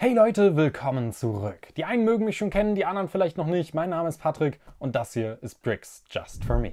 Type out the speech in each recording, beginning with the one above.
Hey Leute, willkommen zurück. Die einen mögen mich schon kennen, die anderen vielleicht noch nicht. Mein Name ist Patrick und das hier ist Bricks Just for Me.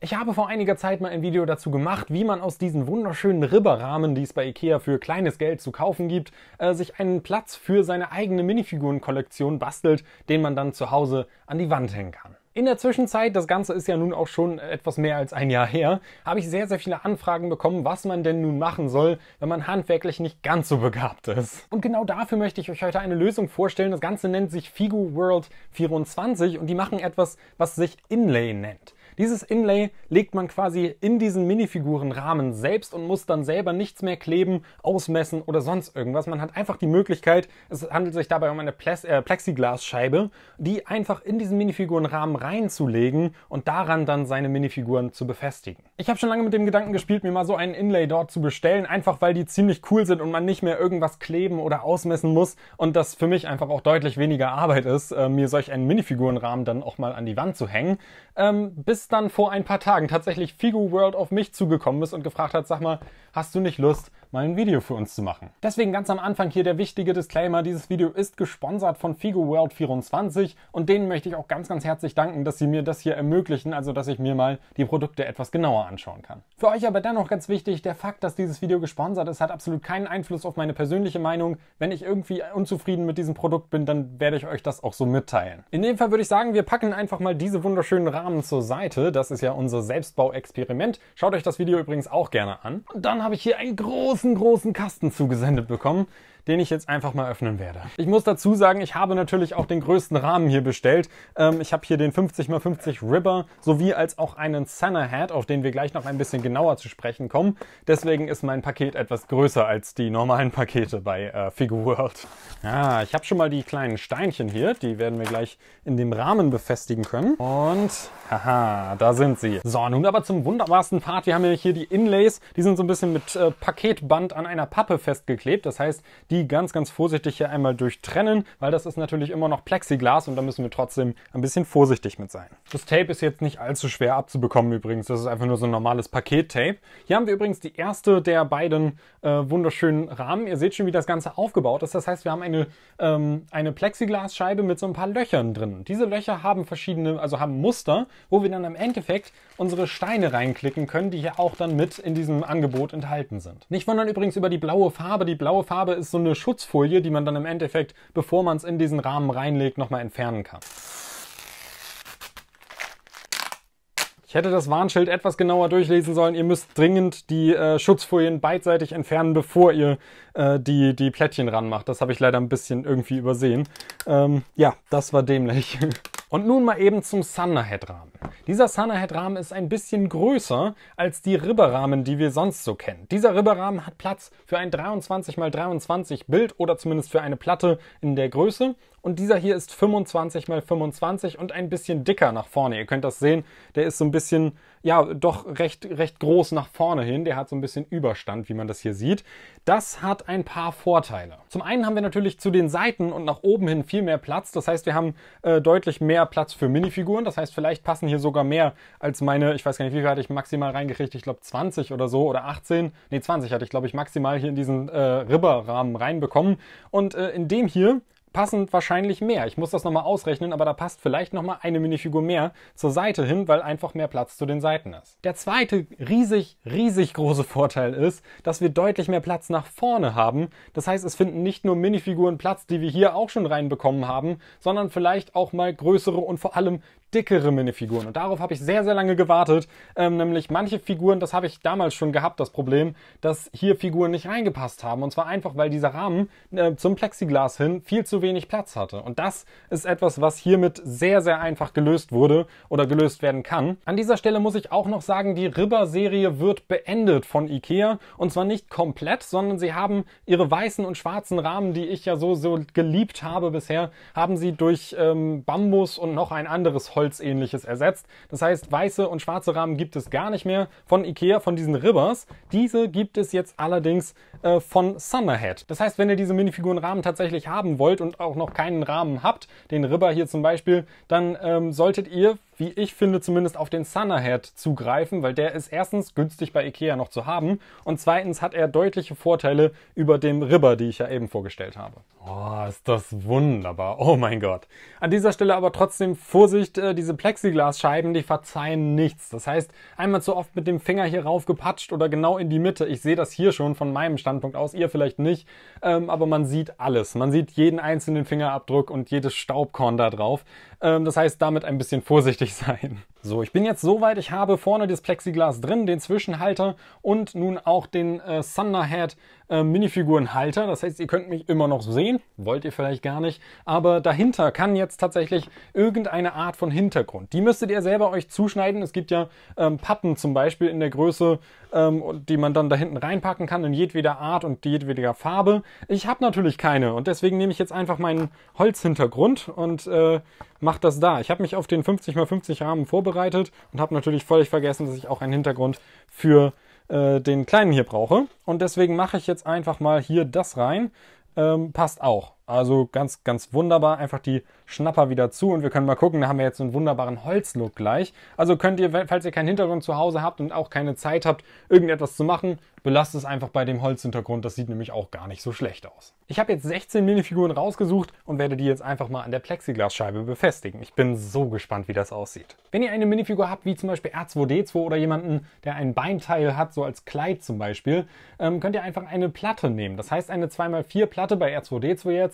Ich habe vor einiger Zeit mal ein Video dazu gemacht, wie man aus diesen wunderschönen Ribberrahmen, die es bei Ikea für kleines Geld zu kaufen gibt, äh, sich einen Platz für seine eigene Minifigurenkollektion bastelt, den man dann zu Hause an die Wand hängen kann. In der Zwischenzeit, das Ganze ist ja nun auch schon etwas mehr als ein Jahr her, habe ich sehr, sehr viele Anfragen bekommen, was man denn nun machen soll, wenn man handwerklich nicht ganz so begabt ist. Und genau dafür möchte ich euch heute eine Lösung vorstellen. Das Ganze nennt sich Figo World 24 und die machen etwas, was sich Inlay nennt. Dieses Inlay legt man quasi in diesen Minifigurenrahmen selbst und muss dann selber nichts mehr kleben, ausmessen oder sonst irgendwas. Man hat einfach die Möglichkeit, es handelt sich dabei um eine Ples äh, Plexiglasscheibe, die einfach in diesen Minifigurenrahmen reinzulegen und daran dann seine Minifiguren zu befestigen. Ich habe schon lange mit dem Gedanken gespielt, mir mal so einen Inlay dort zu bestellen, einfach weil die ziemlich cool sind und man nicht mehr irgendwas kleben oder ausmessen muss und das für mich einfach auch deutlich weniger Arbeit ist, äh, mir solch einen Minifigurenrahmen dann auch mal an die Wand zu hängen. Ähm, bis bis dann vor ein paar Tagen tatsächlich Figo World auf mich zugekommen ist und gefragt hat, sag mal, hast du nicht Lust, mal ein Video für uns zu machen. Deswegen ganz am Anfang hier der wichtige Disclaimer, dieses Video ist gesponsert von Figo World 24 und denen möchte ich auch ganz, ganz herzlich danken, dass sie mir das hier ermöglichen, also dass ich mir mal die Produkte etwas genauer anschauen kann. Für euch aber dennoch ganz wichtig, der Fakt, dass dieses Video gesponsert ist, hat absolut keinen Einfluss auf meine persönliche Meinung. Wenn ich irgendwie unzufrieden mit diesem Produkt bin, dann werde ich euch das auch so mitteilen. In dem Fall würde ich sagen, wir packen einfach mal diese wunderschönen Rahmen zur Seite. Das ist ja unser Selbstbauexperiment. Schaut euch das Video übrigens auch gerne an. Und dann habe ich hier ein großes riesengroßen Kasten zugesendet bekommen, den ich jetzt einfach mal öffnen werde. Ich muss dazu sagen, ich habe natürlich auch den größten Rahmen hier bestellt. Ähm, ich habe hier den 50x50 Ribber sowie als auch einen Senna Hat, auf den wir gleich noch ein bisschen genauer zu sprechen kommen. Deswegen ist mein Paket etwas größer als die normalen Pakete bei äh, Figure World. Ja, ich habe schon mal die kleinen Steinchen hier. Die werden wir gleich in dem Rahmen befestigen können. Und, haha, da sind sie. So, nun aber zum wunderbarsten Part. Wir haben ja hier die Inlays. Die sind so ein bisschen mit äh, Paket Klebeband an einer Pappe festgeklebt. Das heißt, die ganz, ganz vorsichtig hier einmal durchtrennen, weil das ist natürlich immer noch Plexiglas und da müssen wir trotzdem ein bisschen vorsichtig mit sein. Das Tape ist jetzt nicht allzu schwer abzubekommen übrigens. Das ist einfach nur so ein normales Paket-Tape. Hier haben wir übrigens die erste der beiden äh, wunderschönen Rahmen. Ihr seht schon, wie das Ganze aufgebaut ist. Das heißt, wir haben eine, ähm, eine Plexiglasscheibe mit so ein paar Löchern drin. diese Löcher haben verschiedene, also haben Muster, wo wir dann im Endeffekt unsere Steine reinklicken können, die hier auch dann mit in diesem Angebot enthalten sind. Nicht wundern, sondern übrigens über die blaue Farbe. Die blaue Farbe ist so eine Schutzfolie, die man dann im Endeffekt, bevor man es in diesen Rahmen reinlegt, nochmal entfernen kann. Ich hätte das Warnschild etwas genauer durchlesen sollen. Ihr müsst dringend die äh, Schutzfolien beidseitig entfernen, bevor ihr äh, die, die Plättchen ranmacht. Das habe ich leider ein bisschen irgendwie übersehen. Ähm, ja, das war dämlich. Und nun mal eben zum Thunderhead-Rahmen. Dieser Thunderhead-Rahmen ist ein bisschen größer als die ribber die wir sonst so kennen. Dieser ribber hat Platz für ein 23x23 Bild oder zumindest für eine Platte in der Größe und dieser hier ist 25 x 25 und ein bisschen dicker nach vorne. Ihr könnt das sehen, der ist so ein bisschen, ja, doch recht, recht groß nach vorne hin. Der hat so ein bisschen Überstand, wie man das hier sieht. Das hat ein paar Vorteile. Zum einen haben wir natürlich zu den Seiten und nach oben hin viel mehr Platz. Das heißt, wir haben äh, deutlich mehr Platz für Minifiguren. Das heißt, vielleicht passen hier sogar mehr als meine, ich weiß gar nicht, wie viel hatte ich maximal reingekriegt? Ich glaube 20 oder so oder 18. Ne, 20 hatte ich, glaube ich, maximal hier in diesen äh, Ribberrahmen reinbekommen. Und äh, in dem hier passend wahrscheinlich mehr. Ich muss das nochmal ausrechnen, aber da passt vielleicht nochmal eine Minifigur mehr zur Seite hin, weil einfach mehr Platz zu den Seiten ist. Der zweite riesig, riesig große Vorteil ist, dass wir deutlich mehr Platz nach vorne haben. Das heißt, es finden nicht nur Minifiguren Platz, die wir hier auch schon reinbekommen haben, sondern vielleicht auch mal größere und vor allem dickere Minifiguren. Und darauf habe ich sehr, sehr lange gewartet. Ähm, nämlich manche Figuren, das habe ich damals schon gehabt, das Problem, dass hier Figuren nicht reingepasst haben. Und zwar einfach, weil dieser Rahmen äh, zum Plexiglas hin viel zu wenig Platz hatte. Und das ist etwas, was hiermit sehr, sehr einfach gelöst wurde oder gelöst werden kann. An dieser Stelle muss ich auch noch sagen, die Ribber-Serie wird beendet von Ikea. Und zwar nicht komplett, sondern sie haben ihre weißen und schwarzen Rahmen, die ich ja so, so geliebt habe bisher, haben sie durch ähm, Bambus und noch ein anderes Holz Holzähnliches ersetzt. Das heißt, weiße und schwarze Rahmen gibt es gar nicht mehr von Ikea, von diesen Ribbers. Diese gibt es jetzt allerdings äh, von Summerhead. Das heißt, wenn ihr diese Minifigurenrahmen tatsächlich haben wollt und auch noch keinen Rahmen habt, den Ribber hier zum Beispiel, dann ähm, solltet ihr wie ich finde, zumindest auf den Sunnerhead zugreifen, weil der ist erstens günstig bei Ikea noch zu haben und zweitens hat er deutliche Vorteile über dem Ribber, die ich ja eben vorgestellt habe. Oh, ist das wunderbar. Oh mein Gott. An dieser Stelle aber trotzdem Vorsicht, äh, diese Plexiglasscheiben, die verzeihen nichts. Das heißt, einmal zu oft mit dem Finger hier rauf gepatscht oder genau in die Mitte. Ich sehe das hier schon von meinem Standpunkt aus, ihr vielleicht nicht, ähm, aber man sieht alles. Man sieht jeden einzelnen Fingerabdruck und jedes Staubkorn da drauf. Ähm, das heißt, damit ein bisschen vorsichtig wichtig sein. So, ich bin jetzt soweit, ich habe vorne das Plexiglas drin, den Zwischenhalter und nun auch den äh, Thunderhead äh, Minifigurenhalter. Das heißt, ihr könnt mich immer noch sehen, wollt ihr vielleicht gar nicht, aber dahinter kann jetzt tatsächlich irgendeine Art von Hintergrund. Die müsstet ihr selber euch zuschneiden. Es gibt ja ähm, Pappen zum Beispiel in der Größe, ähm, die man dann da hinten reinpacken kann in jedweder Art und jedweder Farbe. Ich habe natürlich keine und deswegen nehme ich jetzt einfach meinen Holzhintergrund und äh, mache das da. Ich habe mich auf den 50x50 Rahmen vorbereitet vorbereitet und habe natürlich völlig vergessen, dass ich auch einen Hintergrund für äh, den kleinen hier brauche. Und deswegen mache ich jetzt einfach mal hier das rein. Ähm, passt auch. Also ganz, ganz wunderbar. Einfach die Schnapper wieder zu und wir können mal gucken. Da haben wir jetzt einen wunderbaren Holzlook gleich. Also könnt ihr, falls ihr keinen Hintergrund zu Hause habt und auch keine Zeit habt, irgendetwas zu machen, belasst es einfach bei dem Holzhintergrund. Das sieht nämlich auch gar nicht so schlecht aus. Ich habe jetzt 16 Minifiguren rausgesucht und werde die jetzt einfach mal an der Plexiglasscheibe befestigen. Ich bin so gespannt, wie das aussieht. Wenn ihr eine Minifigur habt, wie zum Beispiel R2D2 oder jemanden, der ein Beinteil hat, so als Kleid zum Beispiel, ähm, könnt ihr einfach eine Platte nehmen. Das heißt eine 2x4 Platte bei R2D2 jetzt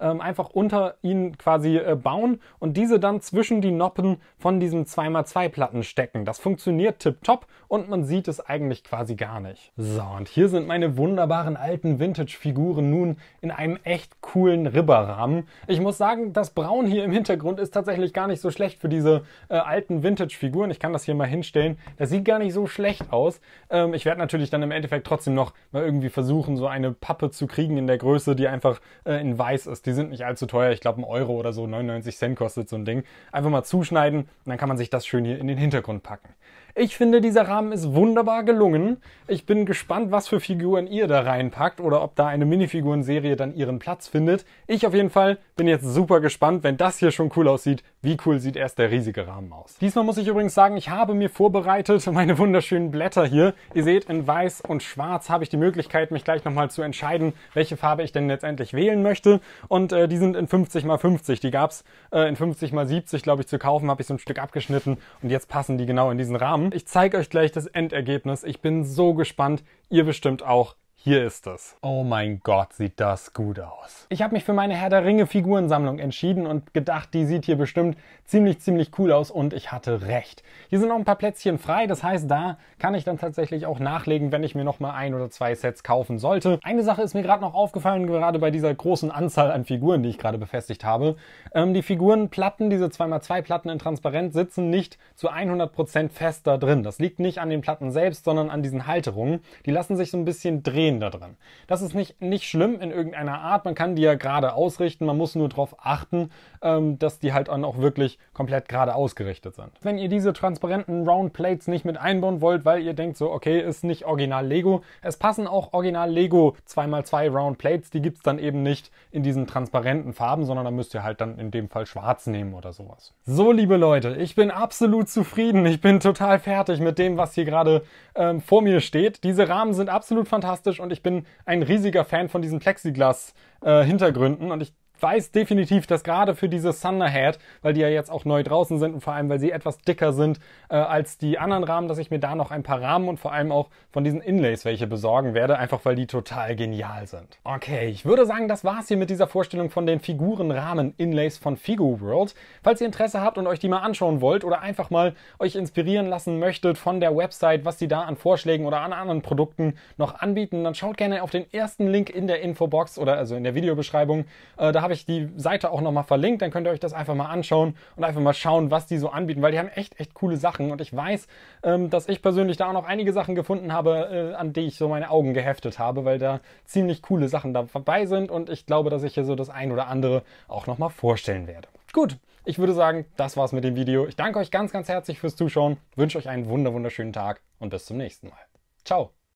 ähm, einfach unter ihnen quasi äh, bauen und diese dann zwischen die Noppen von diesen 2x2 Platten stecken. Das funktioniert tipptopp und man sieht es eigentlich quasi gar nicht. So, und hier sind meine wunderbaren alten Vintage-Figuren nun in einem echt coolen Ribberrahmen. Ich muss sagen, das Braun hier im Hintergrund ist tatsächlich gar nicht so schlecht für diese äh, alten Vintage-Figuren. Ich kann das hier mal hinstellen. Das sieht gar nicht so schlecht aus. Ähm, ich werde natürlich dann im Endeffekt trotzdem noch mal irgendwie versuchen, so eine Pappe zu kriegen in der Größe, die einfach äh, in weiß ist die sind nicht allzu teuer. Ich glaube, ein Euro oder so, 99 Cent kostet so ein Ding. Einfach mal zuschneiden und dann kann man sich das schön hier in den Hintergrund packen. Ich finde, dieser Rahmen ist wunderbar gelungen. Ich bin gespannt, was für Figuren ihr da reinpackt oder ob da eine Minifiguren-Serie dann ihren Platz findet. Ich auf jeden Fall bin jetzt super gespannt. Wenn das hier schon cool aussieht, wie cool sieht erst der riesige Rahmen aus. Diesmal muss ich übrigens sagen, ich habe mir vorbereitet meine wunderschönen Blätter hier. Ihr seht, in weiß und schwarz habe ich die Möglichkeit, mich gleich nochmal zu entscheiden, welche Farbe ich denn letztendlich wählen möchte. Und äh, die sind in 50 x 50. Die gab es äh, in 50 x 70, glaube ich, zu kaufen. Habe ich so ein Stück abgeschnitten und jetzt passen die genau in diesen Rahmen. Ich zeige euch gleich das Endergebnis. Ich bin so gespannt. Ihr bestimmt auch. Hier ist es. Oh mein Gott, sieht das gut aus. Ich habe mich für meine Herr der Ringe Figurensammlung entschieden und gedacht, die sieht hier bestimmt ziemlich, ziemlich cool aus und ich hatte recht. Hier sind noch ein paar Plätzchen frei, das heißt, da kann ich dann tatsächlich auch nachlegen, wenn ich mir nochmal ein oder zwei Sets kaufen sollte. Eine Sache ist mir gerade noch aufgefallen, gerade bei dieser großen Anzahl an Figuren, die ich gerade befestigt habe. Ähm, die Figurenplatten, diese 2x2 Platten in Transparent, sitzen nicht zu 100% fest da drin. Das liegt nicht an den Platten selbst, sondern an diesen Halterungen. Die lassen sich so ein bisschen drehen Ideen da drin. Das ist nicht, nicht schlimm in irgendeiner Art. Man kann die ja gerade ausrichten. Man muss nur darauf achten, ähm, dass die halt auch wirklich komplett gerade ausgerichtet sind. Wenn ihr diese transparenten Round Plates nicht mit einbauen wollt, weil ihr denkt so, okay, ist nicht original Lego. Es passen auch original Lego 2x2 Round Plates. Die gibt es dann eben nicht in diesen transparenten Farben, sondern da müsst ihr halt dann in dem Fall schwarz nehmen oder sowas. So, liebe Leute, ich bin absolut zufrieden. Ich bin total fertig mit dem, was hier gerade ähm, vor mir steht. Diese Rahmen sind absolut fantastisch und ich bin ein riesiger Fan von diesen Plexiglas-Hintergründen äh, und ich weiß definitiv, dass gerade für diese Thunderhead, weil die ja jetzt auch neu draußen sind und vor allem, weil sie etwas dicker sind äh, als die anderen Rahmen, dass ich mir da noch ein paar Rahmen und vor allem auch von diesen Inlays welche besorgen werde, einfach weil die total genial sind. Okay, ich würde sagen, das war's hier mit dieser Vorstellung von den Figurenrahmen-Inlays von Figo World. Falls ihr Interesse habt und euch die mal anschauen wollt oder einfach mal euch inspirieren lassen möchtet von der Website, was die da an Vorschlägen oder an anderen Produkten noch anbieten, dann schaut gerne auf den ersten Link in der Infobox oder also in der Videobeschreibung. Äh, da habe ich die Seite auch nochmal verlinkt, dann könnt ihr euch das einfach mal anschauen und einfach mal schauen, was die so anbieten, weil die haben echt, echt coole Sachen und ich weiß, ähm, dass ich persönlich da auch noch einige Sachen gefunden habe, äh, an die ich so meine Augen geheftet habe, weil da ziemlich coole Sachen dabei sind und ich glaube, dass ich hier so das ein oder andere auch nochmal vorstellen werde. Gut, ich würde sagen, das war's mit dem Video. Ich danke euch ganz, ganz herzlich fürs Zuschauen, wünsche euch einen wunderschönen Tag und bis zum nächsten Mal. Ciao!